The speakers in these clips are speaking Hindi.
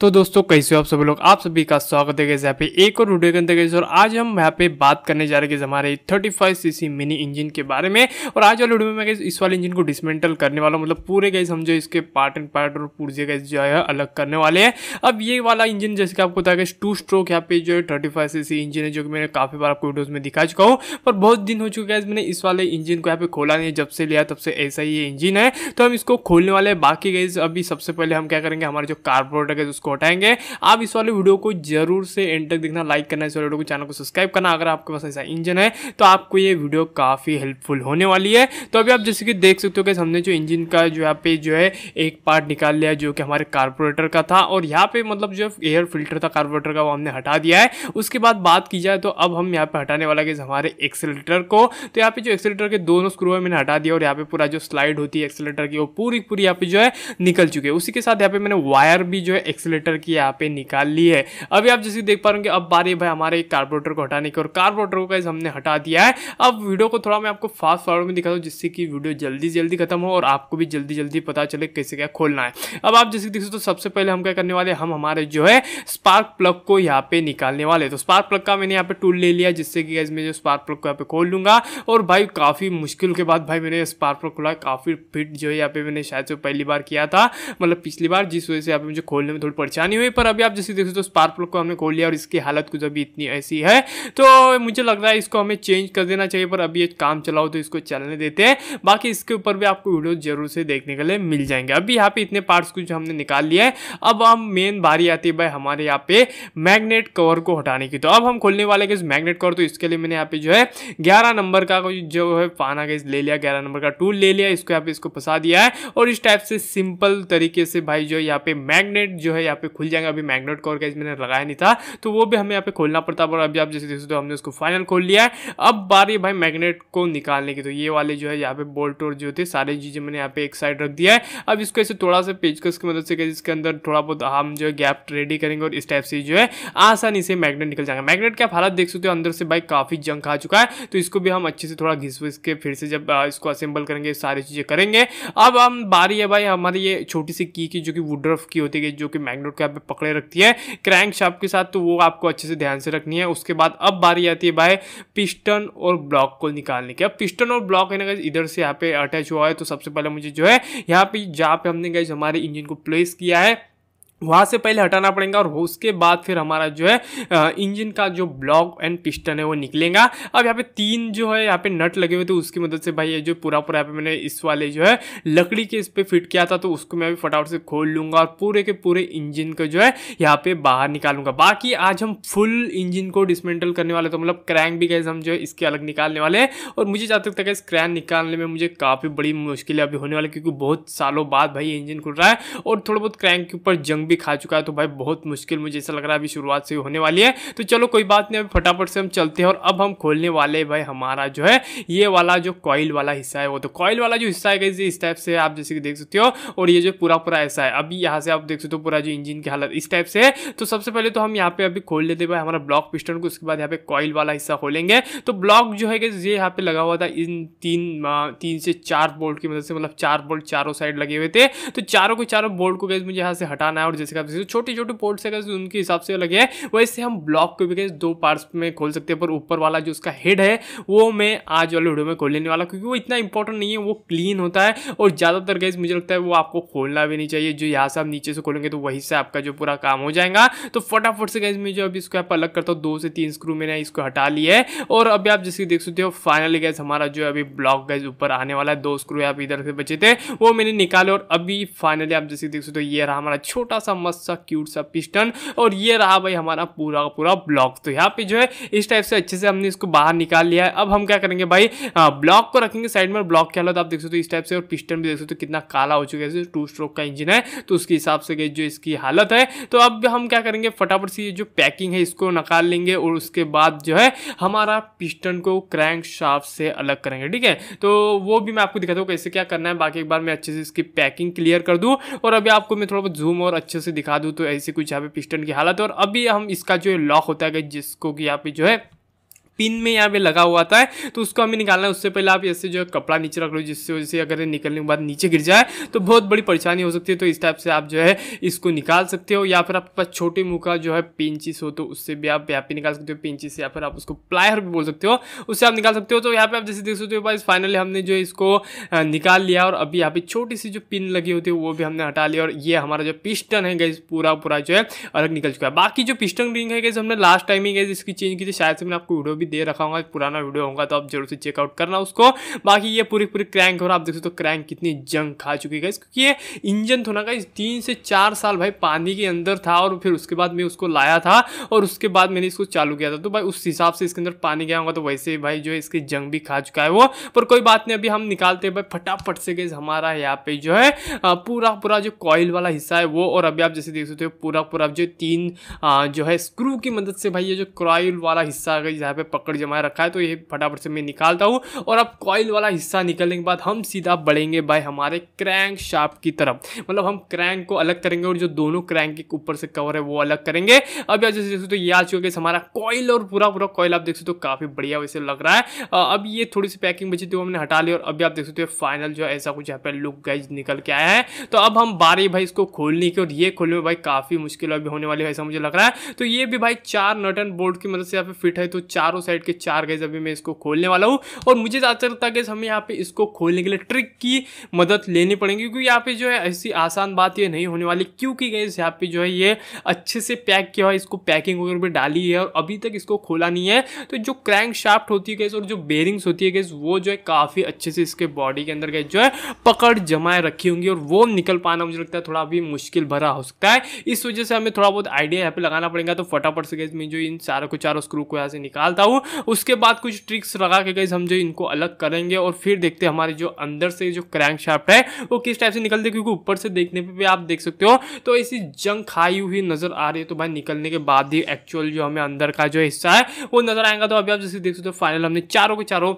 तो दोस्तों कैसे हो आप सभी लोग आप सभी का स्वागत है यहाँ पे एक और वीडियो के अंदर कैसे और आज हम यहाँ पे बात करने जा रहे हैं हमारे 35 सीसी मिनी इंजन के बारे में और आज वाले वीडियो में मैं इस वाले इंजन को डिसमेंटल करने वाला हूँ मतलब पूरे गैस हम जो इसके पार्ट एंड पार्ट और पुर्जे गैस जो है अलग करने वाले हैं अब ये वाला इंजन जैसे कि आपको बताया टू स्ट्रोक यहाँ पे जो है थर्टी सीसी इंजन है जो कि मैंने काफ़ी बार आपको वीडियोज़ में दिखा चुका हूँ पर बहुत दिन हो चुका है मैंने इस वाले इंजन को यहाँ पे खोला नहीं जब से लिया तब से ऐसा ही ये इंजन है तो हम इसको खोलने वाले बाकी गए अभी सबसे पहले हम क्या करेंगे हमारे जो कार्डबोर्ड है उसको को हटाएंगे आप इस वाले वीडियो को जरूर से एंड तक देखना लाइक करना इस वाले वीडियो को चैनल को सब्सक्राइब करना अगर आपके पास ऐसा इंजन है तो आपको ये वीडियो काफ़ी हेल्पफुल होने वाली है तो अभी आप जैसे कि देख सकते हो कि हमने जो इंजन का जो यहाँ पे जो है एक पार्ट निकाल लिया जो कि हमारे कार्पोरेटर का था और यहाँ पे मतलब जो एयर फिल्टर था कार्पोरेटर का वो हमने हटा दिया है उसके बाद बात की जाए तो अब हम यहाँ पे हटाने वाला कि हमारे एक्सेलेटर को तो यहाँ पे जो एक्सेलेटर के दोनों स्क्रू है मैंने हटा दिया और यहाँ पे पूरा जो स्लाइड होती है एक्सेलेटर की वो पूरी पूरी यहाँ पे जो है निकल चुकी है उसी के साथ यहाँ पे मैंने वायर भी जो है एक्सेलेटर कार्बोरेटर की यहाँ पे निकाल ली है अभी आप जैसे देख पा रहे अब बारी भाई हमारे कार्बोरेटर को हटाने की और कार्बोरेटर को हमने हटा दिया है अब वीडियो को थोड़ा मैं आपको फास्ट फॉरवर्ड में दिखाता हूँ जिससे कि वीडियो जल्दी जल्दी खत्म हो और आपको भी जल्दी जल्दी पता चले कैसे क्या खोलना है अब आप जैसे देख सकते हो सबसे पहले हम क्या करने वाले हम हमारे जो है स्पार्क प्लग को यहाँ पे निकालने वाले तो स्पार्क प्लग का मैंने यहाँ पे टूल ले लिया जिससे कि मैं जो स्पार्क प्लग को यहाँ पे खोल लूंगा और भाई काफ़ी मुश्किल के बाद भाई मैंने स्पार्क प्लग खोला काफ़ी फिट जो है यहाँ पे मैंने शायद से पहली बार किया था मतलब पिछली बार जिस वजह से यहाँ पे मुझे खोलने में थोड़ी परेशानी हुई पर अभी आप जैसे देख सकते हो स्पार्क प्लग को हमने खोल लिया और इसकी हालत कुछ अभी इतनी ऐसी है तो मुझे लग रहा है इसको हमें चेंज कर देना चाहिए पर अभी ये काम चलाओ तो इसको चलने देते हैं बाकी इसके ऊपर भी आपको वीडियो जरूर से देखने के लिए मिल जाएंगे अभी यहाँ पे इतने पार्ट्स कुछ हमने निकाल लिया है अब हम मेन बारी आती है भाई हमारे यहाँ पे मैग्नेट कवर को हटाने की तो अब हम खोलने वाले गए मैग्नेट कवर तो इसके लिए मैंने यहाँ पे जो है ग्यारह नंबर का जो है पाना गए ले लिया ग्यारह नंबर का टूल ले लिया इसको यहाँ पे इसको फंसा दिया है और इस टाइप से सिंपल तरीके से भाई जो यहाँ पे मैग्नेट जो है यहाँ यहाँ पे खुल जाएंगे अभी मैग्नेट कोर का मैंने लगाया नहीं था तो वो भी हमें यहाँ पे खोलना पड़ता पर अभी आप जैसे देख सकते हो हमने उसको फाइनल खोल लिया है अब बारी है भाई मैग्नेट को निकालने की तो ये वाले जो है यहाँ पे बोल्ट और जो थे सारे चीज़ें मैंने यहाँ पे एक साइड रख दिया है अब इसको ऐसे थोड़ा सा पेचकस की मदद से इसके अंदर थोड़ा बहुत हम जो है गैप रेडी करेंगे और इस टाइप से जो है आसानी से मैग्नेट निकल जाएगा मैग्नेट का हालत देख सकते हो अंदर से भाई काफ़ी जंग खा चुका है तो इसको भी हम अच्छे से थोड़ा घिस विस के फिर से जब इसको असेंबल करेंगे सारी चीज़ें करेंगे अब हम बारी है भाई हमारी ये छोटी सी की की जो कि वुड्रफ की होती है जो कि मैग्नेट रोड के आप पकड़े रखती है क्रैंक शाप के साथ तो वो आपको अच्छे से ध्यान से रखनी है उसके बाद अब बारी आती है भाई पिस्टन और ब्लॉक को निकालने की अब पिस्टन और ब्लॉक है ना इधर से यहाँ पे अटैच हुआ है तो सबसे पहले मुझे जो है यहाँ पे जहाँ पे हमने गए हमारे इंजन को प्लेस किया है वहाँ से पहले हटाना पड़ेगा और उसके बाद फिर हमारा जो है इंजन का जो ब्लॉक एंड पिस्टन है वो निकलेगा अब यहाँ पे तीन जो है यहाँ पे नट लगे हुए थे उसकी मदद से भाई ये जो पूरा पूरा यहाँ पे मैंने इस वाले जो है लकड़ी के इस पर फिट किया था तो उसको मैं अभी फटाफट से खोल लूँगा और पूरे के पूरे इंजिन को जो है यहाँ पे बाहर निकालूंगा बाकी आज हम फुल इंजन को डिसमेंटल करने वाले तो मतलब क्रैंक भी गए हम जो है इसके अलग निकालने वाले हैं और मुझे जहाँ तक था इस क्रैंक निकालने में मुझे काफ़ी बड़ी मुश्किलें अभी होने वाली क्योंकि बहुत सालों बाद भाई इंजन खुल रहा है और थोड़ा बहुत क्रैंक के ऊपर जंग भी खा चुका है तो भाई बहुत मुश्किल मुझे ऐसा लग रहा है अभी शुरुआत से होने वाली है तो चलो कोई बात नहीं अभी फटाफट से हम चलते हैं और अब हम खोलने वाले भाई हमारा जो है ये वाला जो कॉइल वाला हिस्सा है वो तो कॉइल वाला जो हिस्सा है इस टाइप से आप जैसे कि देख सकते हो और ये जो पूरा पूरा ऐसा है अभी यहाँ से आप देख सकते हो पूरा जो इंजिन की हालत इस टाइप से है तो सबसे पहले तो हम यहाँ पे अभी खोल लेते भाई हमारा ब्लॉक पिस्टन को उसके बाद यहाँ पे कॉइल वाला हिस्सा खोलेंगे तो ब्लॉक जो है ये यहाँ पे लगा हुआ था इन तीन तीन से चार बोल्ट की मदद से मतलब चार बोल्ट चारों साइड लगे हुए थे तो चारों के चारों बोल्ट को गए मुझे यहाँ से हटाना है और जिस हिसाब से छोटे छोटे पोर्ट्स है उनके हिसाब से अलग है वैसे हम ब्लॉक को भी दो पार्ट्स में खोल सकते हैं पर ऊपर वाला जो उसका हेड है वो मैं आज वाले वीडियो में खोल लेने वाला क्योंकि वो इतना इंपॉर्टेंट नहीं है वो क्लीन होता है और ज़्यादातर गैस मुझे लगता है वो आपको खोलना भी नहीं चाहिए जो यहाँ से आप नीचे से खोलेंगे तो वहीं से आपका जो पूरा काम हो जाएगा तो फटाफट से गैस मैं जो अभी इसको आप अलग करता हूँ दो से तीन स्क्रू मैंने इसको हटा लिया है और अभी आप जैसे देख सकते हो फाइनली गैस हमारा जो अभी ब्लॉक गैस ऊपर आने वाला है दो स्क्रू आप इधर से बचे थे वो मैंने निकाले और अभी फाइनली आप जैसे देख सकते हो ये रहा हमारा छोटा सा मस्त सा क्यूट सा पिस्टन और ये रहा भाई हमारा पूरा पूरा ब्लॉक तो यहाँ पे जो है इस टाइप से अच्छे से हमने इसको बाहर निकाल लिया है अब हम क्या करेंगे भाई ब्लॉक हाँ, को रखेंगे साइड में ब्लॉक क्या तो आप देख सकते हो इस टाइप से और पिस्टन भी देख सकते हो कितना काला हो चुका है टू स्ट्रोक का इंजन है तो उसके हिसाब से जो इसकी हालत है तो अब हम क्या करेंगे फटाफट से जो पैकिंग है इसको निकाल लेंगे और उसके बाद जो है हमारा पिस्टन को क्रैंक शाफ से अलग करेंगे ठीक है तो वो भी मैं आपको दिखाता हूँ कैसे क्या करना है बाकी एक बार मैं अच्छे से इसकी पैकिंग क्लियर कर दूँ और अभी आपको मैं थोड़ा बहुत जूम और अच्छे अच्छे से दिखा दूँ तो ऐसे कुछ यहाँ पे पिस्टन की हालत है और अभी हम इसका जो लॉक होता है जिसको कि यहाँ पे जो है पिन में यहाँ पे लगा हुआ था तो उसको हमें निकालना है उससे पहले आप ऐसे जो है कपड़ा नीचे रख लो जिससे वजह से अगर निकलने के बाद नीचे गिर जाए तो बहुत बड़ी परेशानी हो सकती है तो इस टाइप से आप जो है इसको निकाल सकते हो या फिर आपके पास छोटे मुँह का जो है पिंचिस हो तो उससे भी आप यहाँ पे निकाल सकते हो पिंचिस या फिर आप उसको प्लायर भी बोल सकते हो उससे आप निकाल सकते हो तो यहाँ पे आप जैसे देख सकते हो बस फाइनली हमने जो इसको निकाल लिया और अभी यहाँ पे छोटी सी जो पिन लगी होती है वो भी हमने हटा लिया और ये हमारा जो पिस्टन है गैस पूरा पूरा जो है अलग निकल चुका है बाकी जो पिस्टन रिंग है गैस हमने लास्ट टाइम ही गैस इसकी चेंज की थी शायद से मैंने आपको वीडियो भी भी दे रखा होगा पुराना वीडियो होगा तो आप जरूर से चेकआउट करना उसको बाकी ये पूरी पूरी क्रैंक हो रहा आप देख सकते हो क्रैंक कितनी जंग खा चुकी है क्योंकि ये इंजन थोड़ा का तीन से चार साल भाई पानी के अंदर था और फिर उसके बाद मैं उसको लाया था और उसके बाद मैंने इसको चालू किया था तो भाई उस हिसाब से इसके अंदर पानी गया होगा तो वैसे ही भाई जो है इसकी जंग भी खा चुका है वो पर कोई बात नहीं अभी हम निकालते हैं भाई फटाफट से गैस हमारा यहाँ पे जो है पूरा पूरा जो कॉयल वाला हिस्सा है वो और अभी आप जैसे देख सकते हो पूरा पूरा जो तीन जो है स्क्रू की मदद से भाई ये जो क्रॉयल वाला हिस्सा है यहाँ पे पकड़ जमाए रखा है तो ये फटाफट से मैं निकालता हूँ और अब कॉइल वाला हिस्सा निकलने के बाद हम सीधा बढ़ेंगे बाय हमारे क्रैंक शाप की तरफ मतलब हम क्रैंक को अलग करेंगे और जो दोनों क्रैंक के ऊपर से कवर है वो अलग करेंगे अब यार जैसे तो ये आ चुके हमारा कॉइल और पूरा पूरा कॉइल आप देख सकते हो काफ़ी बढ़िया वैसे लग रहा है अब ये थोड़ी सी पैकिंग बची थी वो हमने हटा ली और अभी आप देख सकते हो फाइनल जो ऐसा कुछ यहाँ पर लुक गैज निकल के आया है तो अब हम बारी भाई इसको खोलने की और ये खोलने में भाई काफ़ी मुश्किल अभी होने वाली है ऐसा मुझे लग रहा है तो ये भी भाई चार नट एंड बोल्ट की मदद से यहाँ पे फिट है तो चारों साइड के चार गैस अभी मैं इसको खोलने वाला हूँ और मुझे ज़्यादातर था गैस हमें यहाँ पे इसको खोलने के लिए ट्रिक की मदद लेनी पड़ेगी क्योंकि यहाँ पे जो है ऐसी आसान बात ये नहीं होने वाली क्योंकि गैस यहाँ पे जो है ये अच्छे से पैक किया हुआ इसको पैकिंग वगैरह भी डाली है और अभी तक इसको खोला नहीं है तो जो क्रैंक शाफ्ट होती है गैस और जो बेरिंग्स होती है गैस वो जो है काफ़ी अच्छे से इसके बॉडी के अंदर गैस जो है पकड़ जमाए रखी होंगी और वो निकल पाना मुझे लगता है थोड़ा अभी मुश्किल भरा हो सकता है इस वजह से हमें थोड़ा बहुत आइडिया यहाँ पर लगाना पड़ेगा तो फटाफट से गैस में जो इन चारों को चारों स्क्रू को यहाँ से निकालता हूँ हूँ उसके बाद कुछ ट्रिक्स लगा के गई हम जो इनको अलग करेंगे और फिर देखते हैं हमारे जो अंदर से जो क्रैंक शाफ्ट है वो किस टाइप से निकलते क्योंकि ऊपर से देखने पर भी आप देख सकते हो तो ऐसी जंग खाई हुई नज़र आ रही है तो भाई निकलने के बाद ही एक्चुअल जो हमें अंदर का जो हिस्सा है वो नज़र आएगा तो अभी आप जैसे देख सकते हो फाइनल हमने चारों के चारों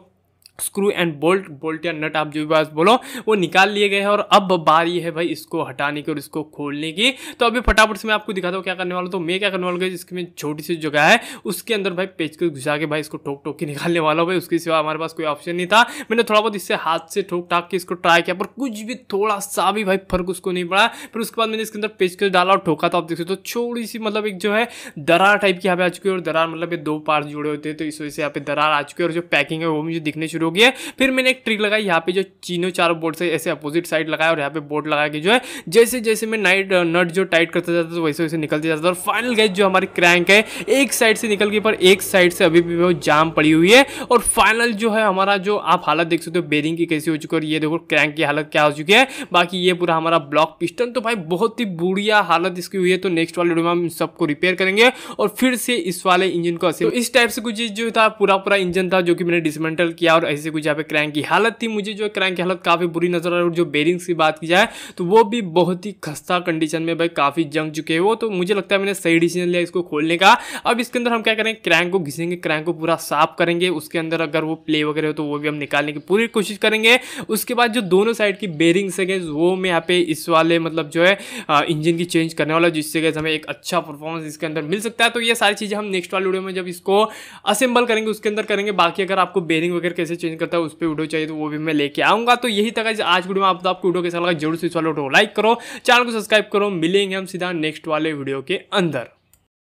स्क्रू एंड बोल्ट बोल्ट या नट आप जो भी बात बोलो वो निकाल लिए गए हैं और अब बारी है भाई इसको हटाने की और इसको खोलने की तो अभी फटाफट से मैं आपको दिखाता हूँ क्या करने वाला हूँ तो मैं क्या करने वाला हूँ जिसकी मैं छोटी सी जगह है उसके अंदर भाई पेज को घुसा के भाई इसको ठोक ठोक के निकालने वाला हूँ भाई उसके सिवा हमारे पास कोई ऑप्शन नहीं था मैंने थोड़ा बहुत इससे हाथ से ठोक ठाक के इसको ट्राई किया पर कुछ भी थोड़ा सा भी भाई फर्क उसको नहीं पड़ा फिर उसके बाद मैंने इसके अंदर पेज डाला और ठोका था आप देख सकते हो थोड़ी तो सी मतलब एक जो है दरार टाइप की यहाँ पे आ चुकी है और दरार मतलब ये दो पार्ट जुड़े होते हैं तो इस वजह से यहाँ पे दरार आ चुकी है और जो पैकिंग है वो मुझे दिखने शुरू होगी है फिर मैंने एक ट्रिक लगाई यहाँ पे जो चीनों चारों बोर्ड से ऐसे अपोजिट साइड लगाया और यहाँ पे बोर्ड लगा के जो है जैसे जैसे मैं नाइट नट uh, जो टाइट करता जाता था वैसे वैसे निकलते जाता था और फाइनल गैस जो हमारी क्रैंक है एक साइड से निकल गई पर एक साइड से अभी भी वो जाम पड़ी हुई है और फाइनल जो है हमारा जो आप हालत देख सकते हो बेरिंग की कैसी हो चुकी है और ये देखो क्रैंक की हालत क्या हो चुकी है बाकी ये पूरा हमारा ब्लॉक पिस्टन तो भाई बहुत ही बुढ़िया हालत इसकी हुई है तो नेक्स्ट वाले वीडियो में हम सबको रिपेयर करेंगे और फिर से इस वाले इंजन को तो इस टाइप से कुछ जो था पूरा पूरा इंजन था जो कि मैंने डिसमेंटल किया और गाइस कुछ यहाँ पे क्रैंक की हालत थी मुझे जो क्रैंक की हालत काफ़ी बुरी नजर आ रही है और जो बेरिंग्स की बात की जाए तो वो भी बहुत ही खस्ता कंडीशन में भाई काफ़ी जंग चुके हैं वो तो मुझे लगता है मैंने सही डिसीजन लिया इसको खोलने का अब इसके अंदर हम क्या करें क्रैंक को घिसेंगे क्रैंक को पूरा साफ करेंगे उसके अंदर अगर वो प्ले वगैरह हो तो वो भी हम निकालने की पूरी कोशिश करेंगे उसके बाद जो दोनों साइड की बेरिंग्स है गैस वो मैं यहाँ पे इस वाले मतलब जो है इंजन की चेंज करने वाला जिससे गैस हमें एक अच्छा परफॉर्मेंस इसके अंदर मिल सकता है तो ये सारी चीज़ें हम नेक्स्ट वाले वीडियो में जब इसको असेंबल करेंगे उसके अंदर करेंगे बाकी अगर आपको बेरिंग वगैरह कैसे चेंज चेंज करता है उस पर वीडियो चाहिए तो वो भी मैं लेके आऊँगा तो यही था आज वीडियो में आप तो आपको वीडियो कैसा लगा जरूर से इस वाले वीडियो को लाइक करो चैनल को सब्सक्राइब करो मिलेंगे हम सीधा नेक्स्ट वाले वीडियो के अंदर